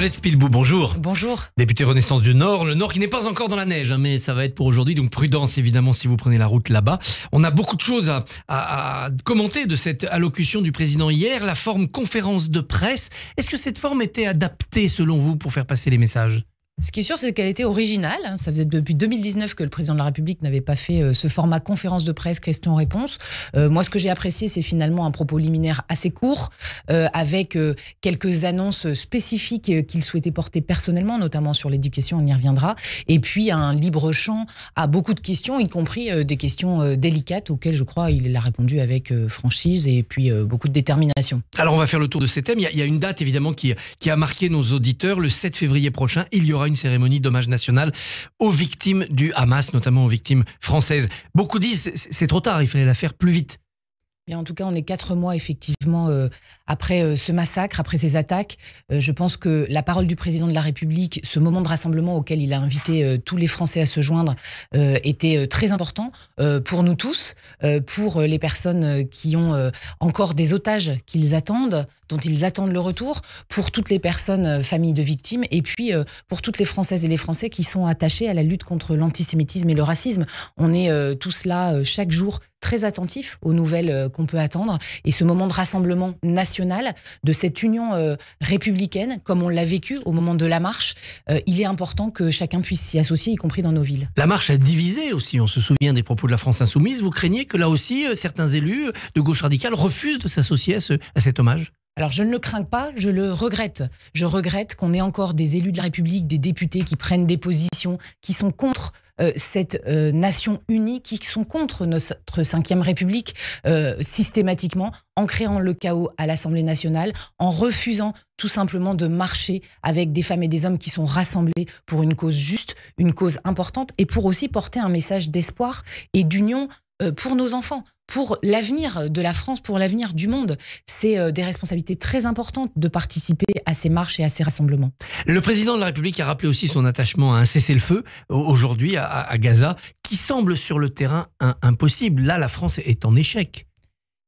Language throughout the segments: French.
Violette Spilbou, bonjour. Bonjour. Députée Renaissance du Nord, le Nord qui n'est pas encore dans la neige, hein, mais ça va être pour aujourd'hui, donc prudence évidemment si vous prenez la route là-bas. On a beaucoup de choses à, commenter de cette allocution du président hier, la forme conférence de presse. Est-ce que cette forme était adaptée selon vous pour faire passer les messages ce qui est sûr, c'est qu'elle était originale. Hein. Ça faisait depuis 2019 que le président de la République n'avait pas fait euh, ce format conférence de presse question réponses euh, moi, ce que j'ai apprécié, c'est finalement un propos liminaire assez court, euh, avec quelques annonces spécifiques qu'il souhaitait porter personnellement, notamment sur l'éducation, on y reviendra. Et puis un libre champ à beaucoup de questions, y compris des questions délicates auxquelles je crois il a répondu avec franchise et puis beaucoup de détermination. Alors on va faire le tour de ces thèmes. Il y a, une date évidemment qui, qui a marqué nos auditeurs. Le 7 février prochain, il y aura une cérémonie d'hommage national aux victimes du Hamas, notamment aux victimes françaises. Beaucoup disent c'est trop tard, il fallait la faire plus vite en tout cas, on est quatre mois effectivement euh, après euh, ce massacre, après ces attaques. Euh, je pense que la parole du président de la République, ce moment de rassemblement auquel il a invité tous les Français à se joindre, était très important pour nous tous, pour les personnes qui ont encore des otages qu'ils attendent, dont ils attendent le retour, pour toutes les personnes familles de victimes, et puis pour toutes les Françaises et les Français qui sont attachés à la lutte contre l'antisémitisme et le racisme. On est tous là chaque jour très attentif aux nouvelles euh, qu'on peut attendre. Et ce moment de rassemblement national, de cette union euh, républicaine, comme on l'a vécu au moment de la marche, euh, il est important que chacun puisse s'y associer, y compris dans nos villes. La marche a divisé aussi. On se souvient des propos de la France insoumise. Vous craignez que là aussi, certains élus de gauche radicale refusent de s'associer à cet hommage alors je ne le crains pas, je le regrette. Je regrette qu'on ait encore des élus de la République, des députés qui prennent des positions qui sont contre euh, cette euh, nation unie qui sont contre notre Ve République euh, systématiquement en créant le chaos à l'Assemblée nationale, en refusant tout simplement de marcher avec des femmes et des hommes qui sont rassemblés pour une cause juste, une cause importante, et pour aussi porter un message d'espoir et d'union euh, pour nos enfants, pour l'avenir de la France, pour l'avenir du monde. C'est euh, des responsabilités très importantes de participer à ces marches et à ces rassemblements. Le président de la République a rappelé aussi son attachement à un cessez-le-feu euh, aujourd'hui à, Gaza, qui semble sur le terrain impossible. Là, la France est en échec.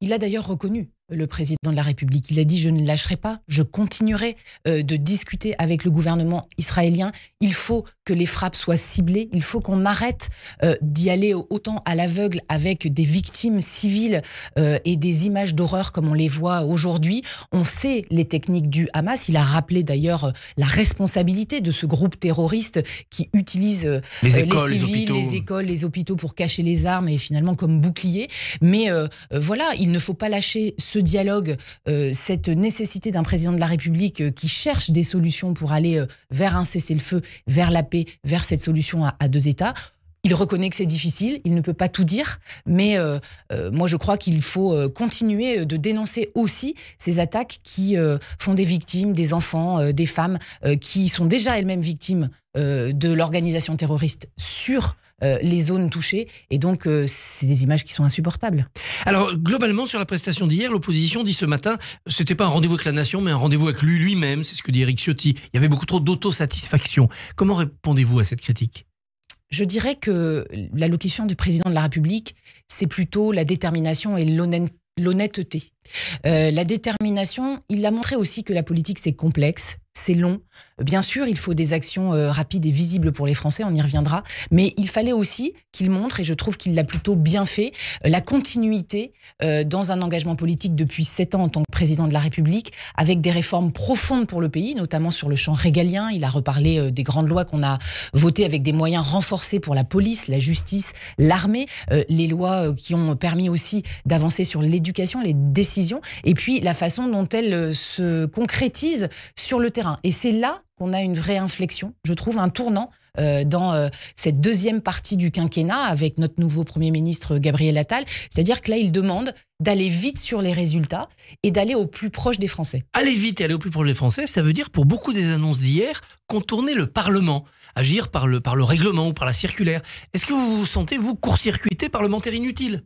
Il l'a d'ailleurs reconnu le président de la République. Il a dit, je ne lâcherai pas, je continuerai euh, de discuter avec le gouvernement israélien. Il faut que les frappes soient ciblées, il faut qu'on arrête euh, d'y aller autant à l'aveugle avec des victimes civiles euh, et des images d'horreur comme on les voit aujourd'hui. On sait les techniques du Hamas. Il a rappelé d'ailleurs la responsabilité de ce groupe terroriste qui utilise les, écoles, civils, les, écoles, les hôpitaux pour cacher les armes et finalement comme bouclier. Mais voilà, il ne faut pas lâcher ce dialogue, euh, cette nécessité d'un président de la République euh, qui cherche des solutions pour aller euh, vers un cessez-le-feu, vers la paix, vers cette solution à, deux États. Il reconnaît que c'est difficile, il ne peut pas tout dire, mais moi je crois qu'il faut continuer de dénoncer aussi ces attaques qui font des victimes, des enfants, des femmes, qui sont déjà elles-mêmes victimes de l'organisation terroriste sur euh, les zones touchées. Et donc, euh, c'est des images qui sont insupportables. Alors, globalement, sur la prestation d'hier, l'opposition dit ce matin, c'était pas un rendez-vous avec la nation, mais un rendez-vous avec lui même C'est ce que dit Eric Ciotti. Il y avait beaucoup trop d'autosatisfaction. Comment répondez-vous à cette critique je dirais que l'allocution du président de la République, c'est plutôt la détermination et l'honnêteté. Euh, la détermination, il a montré aussi que la politique, c'est complexe, c'est long, Bien sûr, il faut des actions euh, rapides et visibles pour les Français, on y reviendra, mais il fallait aussi qu'il montre, et je trouve qu'il l'a plutôt bien fait, euh, la continuité euh, dans un engagement politique depuis sept ans en tant que président de la République, avec des réformes profondes pour le pays, notamment sur le champ régalien. Il a reparlé des grandes lois qu'on a votées avec des moyens renforcés pour la police, la justice, l'armée, les lois qui ont permis aussi d'avancer sur l'éducation, les décisions, et puis la façon dont elles se concrétisent sur le terrain. Et c'est là on a une vraie inflexion, je trouve, un tournant euh, dans euh, cette deuxième partie du quinquennat avec notre nouveau Premier ministre Gabriel Attal. C'est-à-dire que là, il demande d'aller vite sur les résultats et d'aller au plus proche des Français. Aller vite et aller au plus proche des Français, ça veut dire pour beaucoup des annonces d'hier, contourner le Parlement, agir par le, par le règlement ou par la circulaire. Est-ce que vous vous sentez, vous, court-circuité parlementaire inutile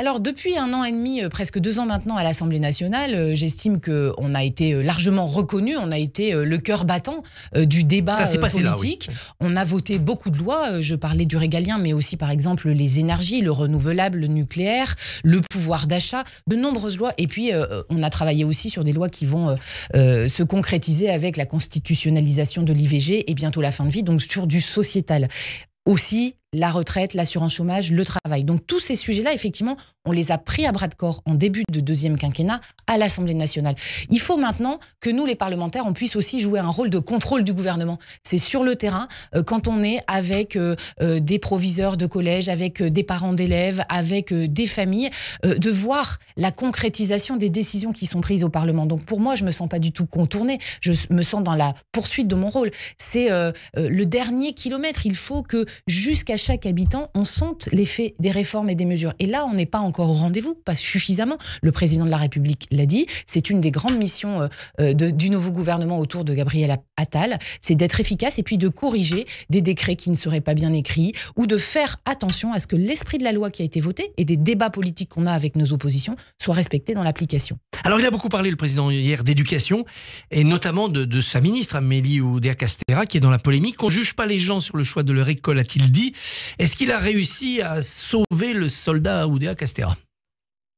alors depuis un an et demi, euh, presque deux ans maintenant à l'Assemblée nationale, euh, j'estime que on a été euh, largement reconnu, on a été le cœur battant du débat politique. On a voté beaucoup de lois. Je parlais du régalien, mais aussi par exemple les énergies, le renouvelable, le nucléaire, le pouvoir d'achat, de nombreuses lois. Et puis on a travaillé aussi sur des lois qui vont se concrétiser avec la constitutionnalisation de l'IVG et bientôt la fin de vie, donc sur du sociétal aussi la retraite, l'assurance chômage, le travail. Donc tous ces sujets-là, effectivement, on les a pris à bras de corps en début de deuxième quinquennat à l'Assemblée nationale. Il faut maintenant que nous, les parlementaires, on puisse aussi jouer un rôle de contrôle du gouvernement. C'est sur le terrain, euh, quand on est avec euh, euh, des proviseurs de collège, avec des parents d'élèves, avec des familles, de voir la concrétisation des décisions qui sont prises au Parlement. Donc pour moi, je me sens pas du tout contournée. Je me sens dans la poursuite de mon rôle. C'est le dernier kilomètre. Il faut que jusqu'à chaque habitant, on sente l'effet des réformes et des mesures. Et là, on n'est pas encore au rendez-vous, pas suffisamment. Le président de la République l'a dit, c'est une des grandes missions euh, euh, du nouveau gouvernement autour de Gabriel Attal, c'est d'être efficace et puis de corriger des décrets qui ne seraient pas bien écrits ou de faire attention à ce que l'esprit de la loi qui a été votée et des débats politiques qu'on a avec nos oppositions soient respectés dans l'application. Alors, il a beaucoup parlé, le président, hier, d'éducation et notamment de, de sa ministre, Amélie Oudéa-Castéra, qui est dans la polémique. On ne juge pas les gens sur le choix de leur école, a-t-il dit. Est-ce qu'il a réussi à sauver le soldat Oudéa Castera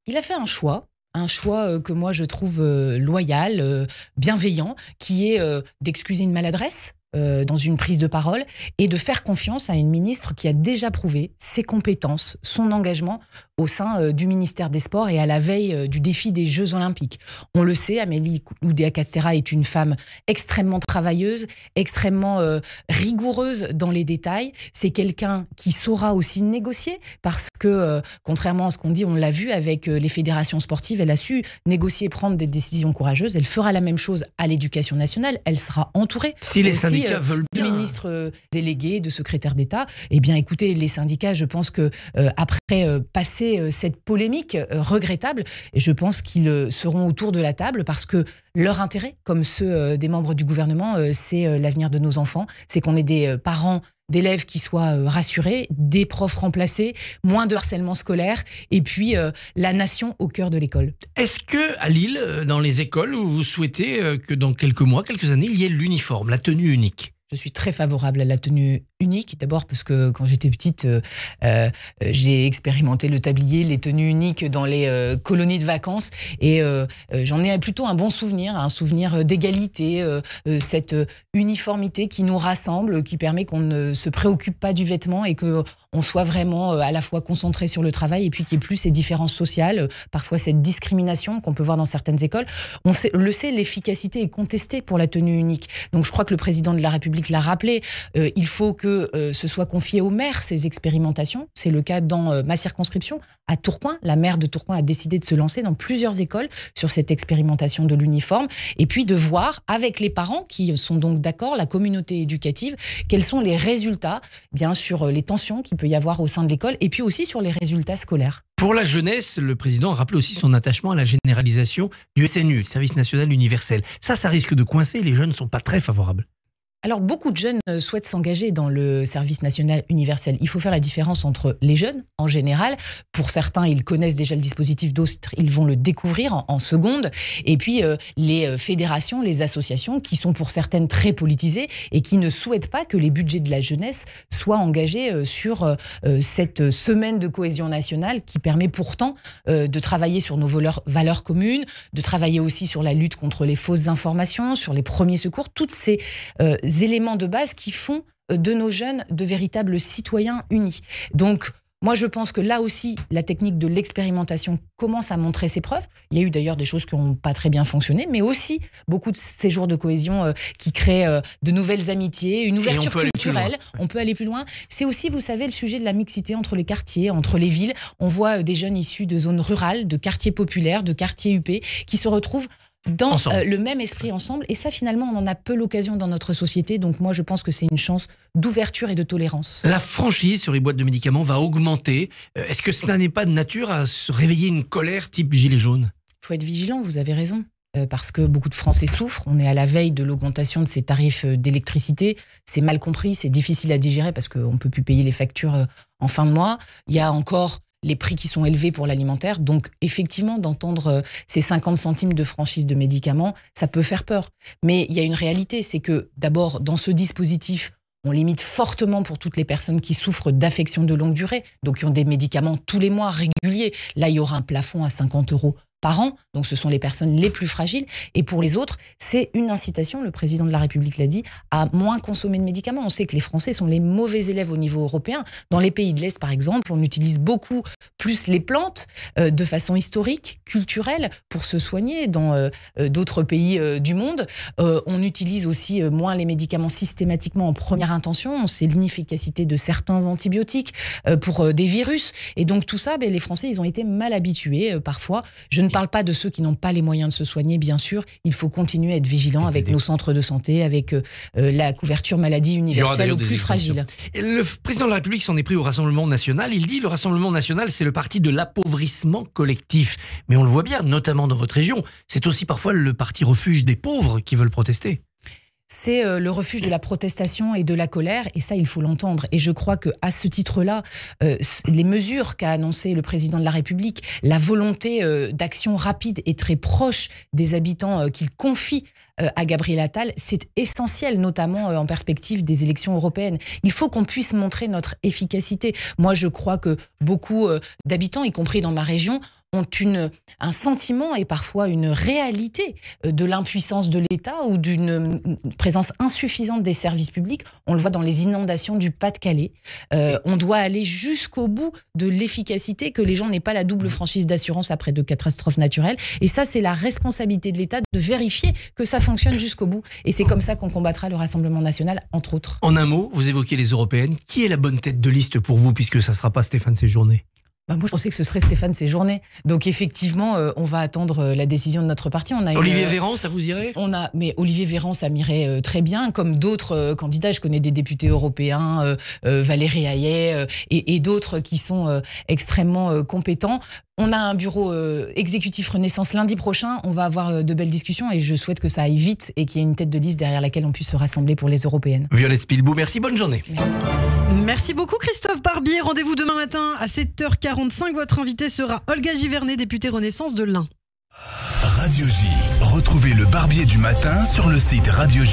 Il a fait un choix un choix euh, que moi je trouve euh, loyal, euh, bienveillant, qui est d'excuser une maladresse dans une prise de parole et de faire confiance à une ministre qui a déjà prouvé ses compétences, son engagement au sein euh, du ministère des Sports et à la veille euh, du défi des Jeux Olympiques. On le sait, Amélie Oudéa-Castera est une femme extrêmement travailleuse, extrêmement euh, rigoureuse dans les détails. C'est quelqu'un qui saura aussi négocier parce que, contrairement à ce qu'on dit, on l'a vu avec les fédérations sportives, elle a su négocier et prendre des décisions courageuses. Elle fera la même chose à l'éducation nationale. Elle sera entourée. Si les aussi, syndicats veulent De ministres délégués, de secrétaires d'État. Eh bien, écoutez, les syndicats, je pense que après passer euh, cette polémique euh, regrettable. Et je pense qu'ils euh, seront autour de la table parce que leur intérêt, comme ceux des membres du gouvernement, c'est l'avenir de nos enfants, c'est qu'on ait des parents d'élèves qui soient rassurés, des profs remplacés, moins de harcèlement scolaire, et puis la nation au cœur de l'école. Est-ce que à Lille, dans les écoles, vous souhaitez que dans quelques mois, quelques années, il y ait l'uniforme, la tenue unique je suis très favorable à la tenue unique. D'abord parce que quand j'étais petite, euh, euh, j'ai expérimenté le tablier, les tenues uniques dans les euh, colonies de vacances et j'en ai plutôt un bon souvenir, un souvenir d'égalité, cette uniformité qui nous rassemble, qui permet qu'on ne se préoccupe pas du vêtement et que on soit vraiment à la fois concentré sur le travail et puis qu'il n'y ait plus ces différences sociales, parfois cette discrimination qu'on peut voir dans certaines écoles. On le sait, l'efficacité est contestée pour la tenue unique. Donc je crois que le président de la République l'a rappelé, il faut que que ce euh, soit confié aux maires ces expérimentations. C'est le cas dans euh, ma circonscription, à Tourcoing. La maire de Tourcoing a décidé de se lancer dans plusieurs écoles sur cette expérimentation de l'uniforme et puis de voir avec les parents qui euh, sont donc d'accord, la communauté éducative, quels sont les résultats bien sûr les tensions qu'il peut y avoir au sein de l'école et puis aussi sur les résultats scolaires. Pour la jeunesse, le président a rappelé aussi son attachement à la généralisation du SNU, Service national universel. Ça, ça risque de coincer, les jeunes ne sont pas très favorables. Alors, beaucoup de jeunes euh, souhaitent s'engager dans le service national universel. Il faut faire la différence entre les jeunes, en général. Pour certains, ils connaissent déjà le dispositif, d'autres, ils vont le découvrir en, seconde. Et puis, euh, les euh, fédérations, les associations, qui sont pour certaines très politisées et qui ne souhaitent pas que les budgets de la jeunesse soient engagés sur cette semaine de cohésion nationale qui permet pourtant de travailler sur nos valeurs communes, de travailler aussi sur la lutte contre les fausses informations, sur les premiers secours, toutes ces éléments de base qui font euh, de nos jeunes de véritables citoyens unis. Donc, moi, je pense que là aussi, la technique de l'expérimentation commence à montrer ses preuves. Il y a eu d'ailleurs des choses qui n'ont pas très bien fonctionné, mais aussi beaucoup de séjours de cohésion euh, qui créent euh, de nouvelles amitiés, une ouverture culturelle. On peut aller plus loin. C'est aussi, vous savez, le sujet de la mixité entre les quartiers, entre les villes. On voit des jeunes issus de zones rurales, de quartiers populaires, de quartiers UP, qui se retrouvent dans euh, le même esprit ensemble. Et ça, finalement, on en a peu l'occasion dans notre société. Donc moi, je pense que c'est une chance d'ouverture et de tolérance. La franchise sur les boîtes de médicaments va augmenter. Euh, est-ce que cela n'est pas de nature à se réveiller une colère type gilet jaune Il faut être vigilant, vous avez raison. Euh, parce que beaucoup de Français souffrent. On est à la veille de l'augmentation de ces tarifs d'électricité. C'est mal compris, c'est difficile à digérer parce qu'on ne peut plus payer les factures en fin de mois. Il y a encore les prix qui sont élevés pour l'alimentaire. Donc, effectivement, d'entendre euh, ces 50 centimes de franchise de médicaments, ça peut faire peur. Mais il y a une réalité, c'est que d'abord, dans ce dispositif, on limite fortement pour toutes les personnes qui souffrent d'affections de longue durée, donc qui ont des médicaments tous les mois réguliers. Là, il y aura un plafond à 50 euros par an. Donc ce sont les personnes les plus fragiles. Et pour les autres, c'est une incitation, le président de la République l'a dit, à moins consommer de médicaments. On sait que les Français sont les mauvais élèves au niveau européen. Dans les pays de l'Est, par exemple, on utilise beaucoup plus les plantes euh, de façon historique, culturelle, pour se soigner. Dans euh, euh, d'autres pays du monde, on utilise aussi moins les médicaments systématiquement en première intention. On sait l'inefficacité de certains antibiotiques pour des virus. Et donc tout ça, ben, les Français, ils ont été mal habitués parfois. Je ne ne parle pas de ceux qui n'ont pas les moyens de se soigner, bien sûr. Il faut continuer à être vigilant avec nos centres de santé, avec euh, euh, la couverture maladie universelle aux plus fragiles. Le président de la République s'en est pris au Rassemblement national. Il dit le Rassemblement national, c'est le parti de l'appauvrissement collectif. Mais on le voit bien, notamment dans votre région, c'est aussi parfois le parti refuge des pauvres qui veulent protester c'est euh, le refuge de la protestation et de la colère, et ça, il faut l'entendre. Et je crois que à ce titre-là, euh, les mesures qu'a annoncé le président de la République, la volonté euh, d'action rapide et très proche des habitants qu'il confie euh, à Gabriel Attal, c'est essentiel, notamment euh, en perspective des élections européennes. Il faut qu'on puisse montrer notre efficacité. Moi, je crois que beaucoup euh, d'habitants, y compris dans ma région, ont une, un sentiment et parfois une réalité de l'impuissance de l'État ou d'une présence insuffisante des services publics. On le voit dans les inondations du Pas-de-Calais. on doit aller jusqu'au bout de l'efficacité, que les gens n'aient pas la double franchise d'assurance après de catastrophes naturelles. Et ça, c'est la responsabilité de l'État de vérifier que ça fonctionne fonctionne jusqu'au bout. Et c'est comme ça qu'on combattra le Rassemblement national, entre autres. En un mot, vous évoquez les européennes. Qui est la bonne tête de liste pour vous, puisque ça ne sera pas Stéphane Séjourné bah, moi, je pensais que ce serait Stéphane Séjourné. Donc, effectivement, euh, on va attendre euh, la décision de notre parti. On a Olivier euh, Véran, ça vous irait on a, Mais Olivier Véran, ça m'irait très bien, comme d'autres candidats. Je connais des députés européens, Valérie Hayet et, et d'autres qui sont extrêmement compétents. On a un bureau euh, exécutif Renaissance lundi prochain. On va avoir euh, de belles discussions et je souhaite que ça aille vite et qu'il y ait une tête de liste derrière laquelle on puisse se rassembler pour les européennes. Violette Spilbou, merci, bonne journée. Merci. beaucoup Christophe Barbier. Rendez-vous demain matin à 7h45. Votre invité sera Olga Givernet, députée Renaissance de l'Ain. Radio J. Retrouvez le Barbier du matin sur le site radioJ.com.